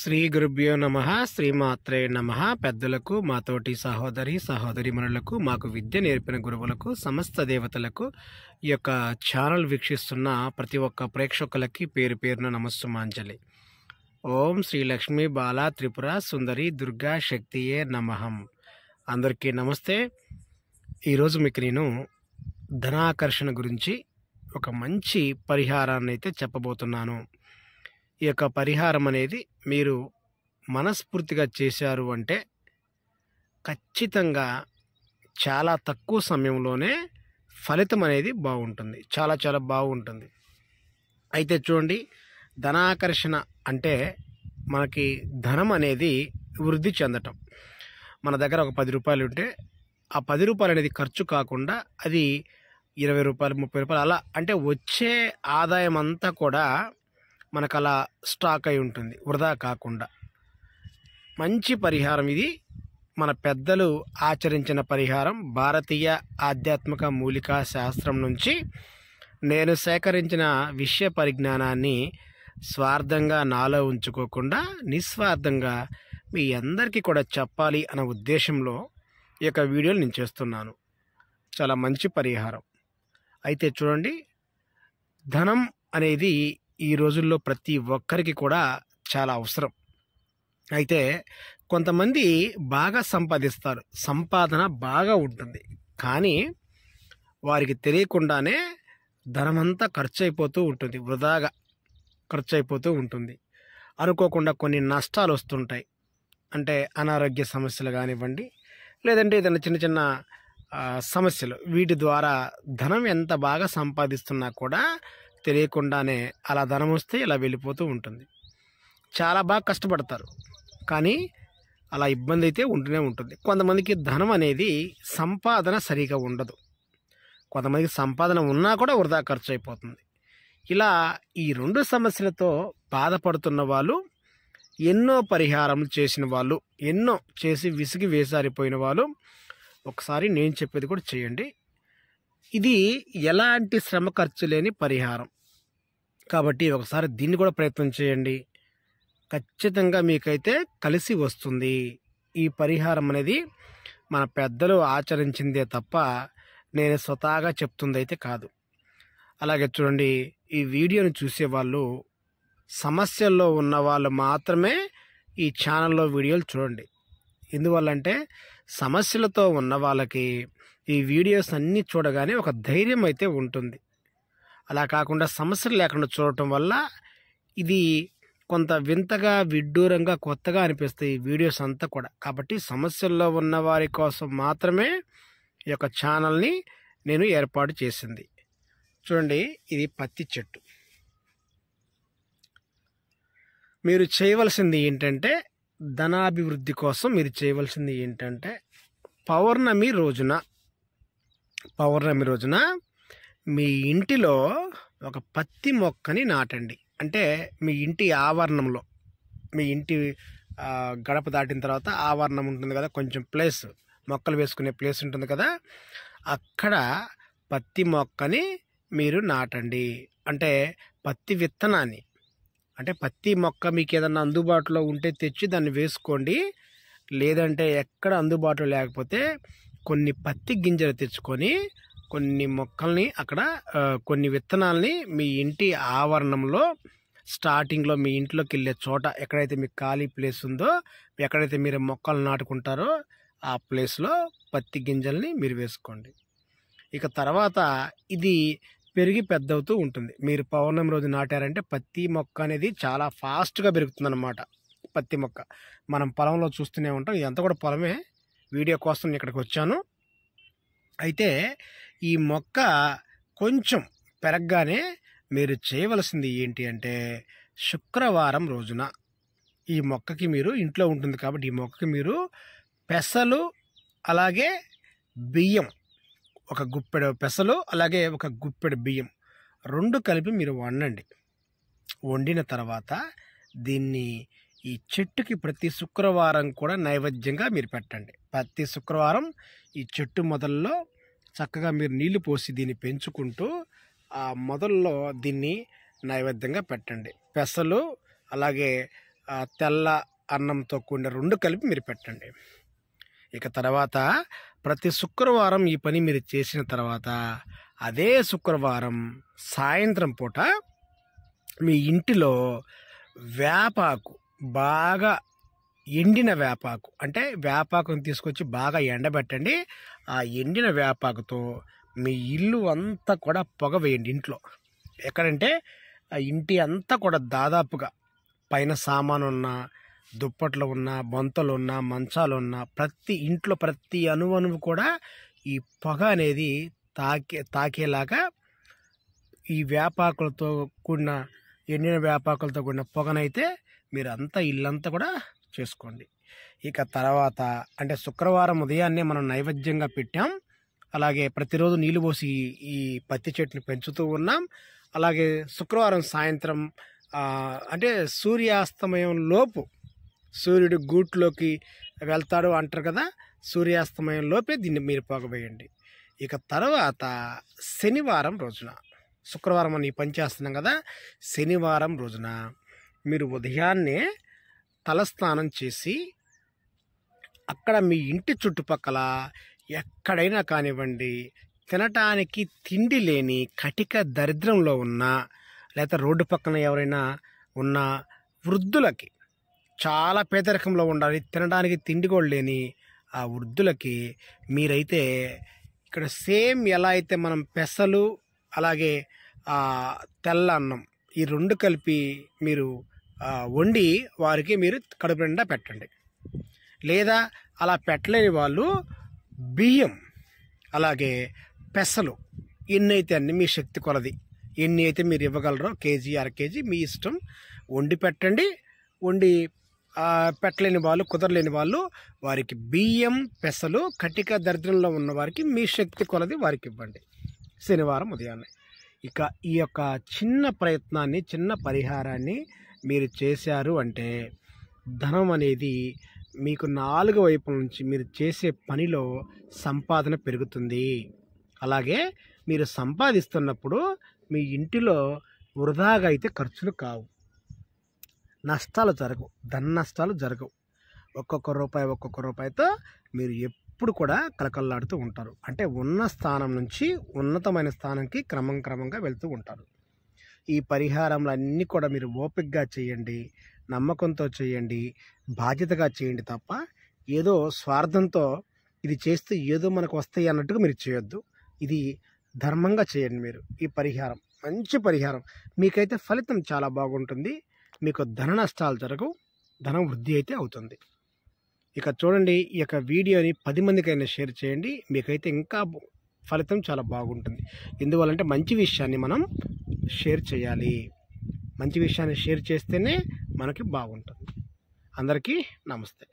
శ్రీ గురుభ్యో నమ శ్రీమాత్రే నమ పెద్దలకు మాతోటి సహోదరి సహోదరిమణులకు మాకు విద్య నేర్పిన గురువులకు సమస్త దేవతలకు ఈ యొక్క ఛానల్ వీక్షిస్తున్న ప్రతి ఒక్క ప్రేక్షకులకి పేరు పేరున నమస్సుమాంజలి ఓం శ్రీ లక్ష్మీ బాల త్రిపుర సుందరి దుర్గా శక్తియే నమహం అందరికీ నమస్తే ఈరోజు మీకు నేను ధనాకర్షణ గురించి ఒక మంచి పరిహారాన్ని అయితే చెప్పబోతున్నాను ఈ యొక్క పరిహారం అనేది మీరు మనస్ఫూర్తిగా చేశారు అంటే ఖచ్చితంగా చాలా తక్కువ సమయంలోనే ఫలితం అనేది బాగుంటుంది చాలా చాలా బాగుంటుంది అయితే చూడండి ధనాకర్షణ అంటే మనకి ధనం అనేది వృద్ధి చెందటం మన దగ్గర ఒక పది రూపాయలు ఉంటే ఆ పది రూపాయలు అనేది ఖర్చు కాకుండా అది ఇరవై రూపాయలు ముప్పై రూపాయలు అలా అంటే వచ్చే ఆదాయం అంతా కూడా మనకు అలా స్టాక్ అయి ఉంటుంది వృధా కాకుండా మంచి పరిహారం ఇది మన పెద్దలు ఆచరించిన పరిహారం భారతీయ ఆధ్యాత్మిక మూలికా శాస్త్రం నుంచి నేను సేకరించిన విషయ పరిజ్ఞానాన్ని స్వార్థంగా నాలో ఉంచుకోకుండా నిస్వార్థంగా మీ అందరికీ కూడా చెప్పాలి అనే ఉద్దేశంలో ఈ యొక్క వీడియోలు నేను చేస్తున్నాను చాలా మంచి పరిహారం అయితే చూడండి ధనం అనేది ఈ రోజుల్లో ప్రతి ఒక్కరికి కూడా చాలా అవసరం అయితే కొంతమంది బాగా సంపాదిస్తారు సంపాదన బాగా ఉంటుంది కానీ వారికి తెలియకుండానే ధనమంతా ఖర్చు అయిపోతూ ఉంటుంది వృధాగా ఖర్చు అయిపోతూ ఉంటుంది అనుకోకుండా కొన్ని నష్టాలు వస్తుంటాయి అంటే అనారోగ్య సమస్యలు కానివ్వండి లేదంటే ఏదైనా చిన్న చిన్న సమస్యలు వీటి ద్వారా ధనం ఎంత బాగా సంపాదిస్తున్నా కూడా తెలియకుండానే అలా ధనం వస్తే ఇలా వెళ్ళిపోతూ ఉంటుంది చాలా బాగా కష్టపడతారు కానీ అలా ఇబ్బంది అయితే ఉంటూనే ఉంటుంది కొంతమందికి ధనం అనేది సంపాదన సరిగా ఉండదు కొంతమందికి సంపాదన ఉన్నా కూడా వృధా ఖర్చు అయిపోతుంది ఇలా ఈ రెండు సమస్యలతో బాధపడుతున్న వాళ్ళు ఎన్నో పరిహారములు చేసిన వాళ్ళు ఎన్నో చేసి విసిగి వేసారిపోయిన వాళ్ళు ఒకసారి నేను చెప్పేది కూడా చేయండి ఇది ఎలాంటి శ్రమ ఖర్చు లేని పరిహారం కాబట్టి ఒకసారి దీన్ని కూడా ప్రయత్నం చేయండి ఖచ్చితంగా మీకైతే కలిసి వస్తుంది ఈ పరిహారం అనేది మన పెద్దలు ఆచరించిందే తప్ప నేను స్వతహాగా చెప్తుంది అయితే కాదు అలాగే చూడండి ఈ వీడియోని చూసేవాళ్ళు సమస్యల్లో ఉన్న వాళ్ళు మాత్రమే ఈ ఛానల్లో వీడియోలు చూడండి ఎందువల్లంటే సమస్యలతో ఉన్న వాళ్ళకి ఈ వీడియోస్ అన్నీ చూడగానే ఒక ధైర్యం అయితే ఉంటుంది అలా కాకుండా సమస్యలు లేకుండా చూడటం వల్ల ఇది కొంత వింతగా విడ్డూరంగా కొత్తగా అనిపిస్తాయి ఈ వీడియోస్ అంతా కూడా కాబట్టి సమస్యల్లో ఉన్న వారి కోసం మాత్రమే ఈ యొక్క ఛానల్ని నేను ఏర్పాటు చేసింది చూడండి ఇది పత్తి చెట్టు మీరు చేయవలసింది ఏంటంటే ధనాభివృద్ధి కోసం మీరు చేయవలసింది ఏంటంటే పౌర్ణమి రోజున పౌర్ణమి రోజున మీ ఇంటిలో ఒక పత్తి మొక్కని నాటండి అంటే మీ ఇంటి ఆవరణంలో మీ ఇంటి గడప దాటిన తర్వాత ఆవరణం ఉంటుంది కదా కొంచెం ప్లేస్ మొక్కలు వేసుకునే ప్లేస్ ఉంటుంది కదా అక్కడ పత్తి మొక్కని మీరు నాటండి అంటే పత్తి విత్తనాన్ని అంటే పత్తి మొక్క మీకు ఏదన్నా అందుబాటులో ఉంటే తెచ్చి దాన్ని వేసుకోండి లేదంటే ఎక్కడ అందుబాటులో లేకపోతే కొన్ని పత్తి గింజలు తెచ్చుకొని కొన్ని మొక్కల్ని అక్కడ కొన్ని విత్తనాల్ని మీ ఇంటి ఆవరణంలో స్టార్టింగ్లో మీ ఇంట్లోకి వెళ్ళే చోట ఎక్కడైతే మీకు ఖాళీ ప్లేస్ ఉందో ఎక్కడైతే మీరు మొక్కలు నాటుకుంటారో ఆ ప్లేస్లో పత్తి గింజల్ని మీరు వేసుకోండి ఇక తర్వాత ఇది పెరిగి పెద్దవుతూ ఉంటుంది మీరు పౌర్ణమి రోజు నాటారంటే పత్తి మొక్క అనేది చాలా ఫాస్ట్గా పెరుగుతుంది అన్నమాట పత్తి మొక్క మనం పొలంలో చూస్తూనే ఉంటాం ఇదంతా కూడా పొలమే వీడియో కోసం ఇక్కడికి వచ్చాను అయితే ఈ మొక్క కొంచెం పెరగగానే మీరు చేయవలసింది ఏంటి అంటే శుక్రవారం రోజున ఈ మొక్కకి మీరు ఇంట్లో ఉంటుంది కాబట్టి ఈ మొక్కకి మీరు పెసలు అలాగే బియ్యం ఒక గుప్పెడు పెసలు అలాగే ఒక గుప్పెడు బియ్యం రెండు కలిపి మీరు వండండి వండిన తర్వాత దీన్ని ఈ చెట్టుకి ప్రతి శుక్రవారం కూడా నైవేద్యంగా మీరు పెట్టండి ప్రతి శుక్రవారం ఈ చెట్టు మొదల్లో చక్కగా మీరు నీళ్లు పోసి దీన్ని పెంచుకుంటూ ఆ మొదల్లో దీన్ని నైవేద్యంగా పెట్టండి పెసలు అలాగే తెల్ల అన్నంతో కూడిన రెండు కలిపి మీరు పెట్టండి ఇక తర్వాత ప్రతి శుక్రవారం ఈ పని మీరు చేసిన తర్వాత అదే శుక్రవారం సాయంత్రం పూట మీ ఇంటిలో వేపాకు బాగా ఎండిన వేపాకు అంటే వేపాకును తీసుకొచ్చి బాగా ఎండబెట్టండి ఆ ఎండిన వేపాకుతో మీ ఇల్లు అంతా కూడా పొగ వేయండి ఇంట్లో ఎక్కడంటే ఆ ఇంటి అంతా కూడా దాదాపుగా పైన సామాను ఉన్నా దుప్పట్లు ఉన్నా బొంతలు ఉన్నా మంచాలు ఉన్నా ప్రతి ఇంట్లో ప్రతి అణువణువు కూడా ఈ పొగ అనేది తాకే తాకేలాగా ఈ వేపాకులతో కూడిన ఎండిన వేపాకులతో కూడిన పొగనైతే మీరు అంతా ఇల్లంతా కూడా చేసుకోండి ఇక తర్వాత అంటే శుక్రవారం ఉదయాన్నే మనం నైవేద్యంగా పెట్టాం అలాగే ప్రతిరోజు నీళ్ళు పోసి ఈ పత్తి చెట్టును పెంచుతూ ఉన్నాం అలాగే శుక్రవారం సాయంత్రం అంటే సూర్యాస్తమయం లోపు సూర్యుడు గూట్లోకి వెళ్తాడు అంటారు కదా సూర్యాస్తమయం లోపే దీన్ని మీరు పొగవేయండి ఇక తర్వాత శనివారం రోజున శుక్రవారం అని ఈ పని చేస్తున్నాం కదా శనివారం రోజున మీరు ఉదయాన్నే తలస్నానం చేసి అక్కడ మీ ఇంటి చుట్టుపక్కల ఎక్కడైనా కానివ్వండి తినటానికి తిండి లేని కటిక దరిద్రంలో ఉన్న లేదా రోడ్డు పక్కన ఎవరైనా ఉన్న వృద్ధులకి చాలా పేదరికంలో ఉండాలి తినడానికి తిండి కూడా లేని ఆ వృద్ధులకి మీరైతే ఇక్కడ సేమ్ ఎలా అయితే మనం పెసలు అలాగే తెల్ల అన్నం ఈ రెండు కలిపి మీరు వండి వారికి మీరు కడుపు నిండా పెట్టండి లేదా అలా పెట్టలేని వాళ్ళు బియ్యం అలాగే పెసలు ఎన్నైతే అన్ని మీ శక్తి కొలది ఎన్ని అయితే మీరు ఇవ్వగలరో కేజీ అర కేజీ మీ ఇష్టం వండి పెట్టండి వండి పెట్టలేని వాళ్ళు కుదరలేని వాళ్ళు వారికి బియ్యం పెసలు కటిక దరిద్రంలో ఉన్న వారికి మీ శక్తి కొలది వారికి ఇవ్వండి శనివారం ఉదయాన్నే ఇక ఈ యొక్క చిన్న ప్రయత్నాన్ని చిన్న పరిహారాన్ని మీరు చేశారు అంటే ధనం అనేది మీకు నాలుగు వైపుల నుంచి మీరు చేసే పనిలో సంపాదన పెరుగుతుంది అలాగే మీరు సంపాదిస్తున్నప్పుడు మీ ఇంటిలో వృధాగా అయితే ఖర్చులు కావు నష్టాలు జరగవు ధన నష్టాలు జరగవు ఒక్కొక్క రూపాయి ఒక్కొక్క రూపాయితో మీరు ఎప్పుడు కూడా కలకల్లాడుతూ ఉంటారు అంటే ఉన్న స్థానం నుంచి ఉన్నతమైన స్థానంకి క్రమం క్రమంగా వెళ్తూ ఉంటారు ఈ పరిహారంలన్నీ కూడా మీరు ఓపిక్గా చేయండి నమ్మకంతో చేయండి బాధ్యతగా చేయండి తప్ప ఏదో స్వార్థంతో ఇది చేస్తే ఏదో మనకు వస్తాయి అన్నట్టుగా మీరు చేయొద్దు ఇది ధర్మంగా చేయండి మీరు ఈ పరిహారం మంచి పరిహారం మీకైతే ఫలితం చాలా బాగుంటుంది మీకు ధన నష్టాలు జరగవు ధన వృద్ధి అయితే అవుతుంది ఇక చూడండి ఈ యొక్క వీడియోని పది మందికైనా షేర్ చేయండి మీకైతే ఇంకా ఫలితం చాలా బాగుంటుంది ఎందువల్లంటే మంచి విషయాన్ని మనం షేర్ చేయాలి మంచి విషయాన్ని షేర్ చేస్తేనే మనకి బాగుంటుంది అందరికీ నమస్తే